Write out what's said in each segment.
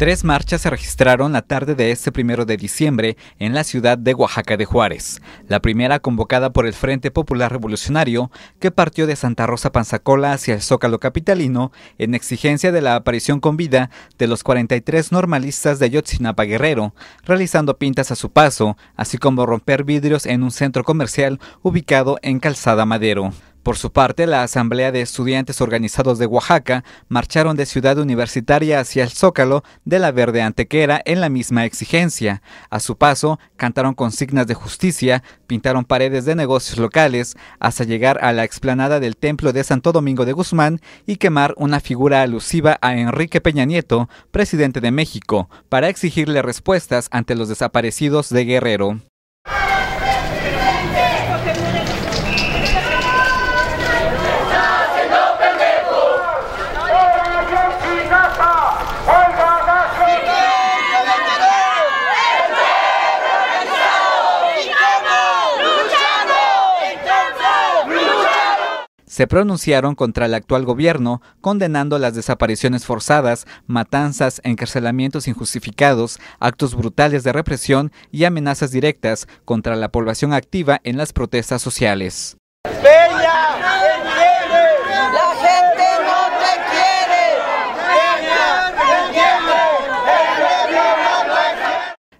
Tres marchas se registraron la tarde de este primero de diciembre en la ciudad de Oaxaca de Juárez. La primera convocada por el Frente Popular Revolucionario, que partió de Santa Rosa Panzacola hacia el Zócalo Capitalino en exigencia de la aparición con vida de los 43 normalistas de Yotzinapa Guerrero, realizando pintas a su paso, así como romper vidrios en un centro comercial ubicado en Calzada Madero. Por su parte, la Asamblea de Estudiantes Organizados de Oaxaca marcharon de Ciudad Universitaria hacia el Zócalo de la Verde Antequera en la misma exigencia. A su paso, cantaron consignas de justicia, pintaron paredes de negocios locales, hasta llegar a la explanada del Templo de Santo Domingo de Guzmán y quemar una figura alusiva a Enrique Peña Nieto, presidente de México, para exigirle respuestas ante los desaparecidos de Guerrero. se pronunciaron contra el actual gobierno, condenando las desapariciones forzadas, matanzas, encarcelamientos injustificados, actos brutales de represión y amenazas directas contra la población activa en las protestas sociales.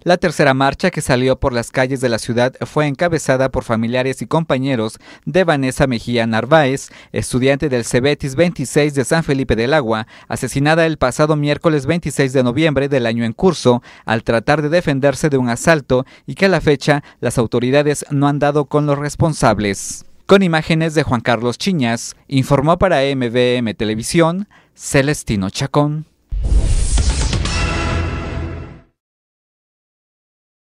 La tercera marcha que salió por las calles de la ciudad fue encabezada por familiares y compañeros de Vanessa Mejía Narváez, estudiante del Cebetis 26 de San Felipe del Agua, asesinada el pasado miércoles 26 de noviembre del año en curso al tratar de defenderse de un asalto y que a la fecha las autoridades no han dado con los responsables. Con imágenes de Juan Carlos Chiñas, informó para MVM Televisión Celestino Chacón.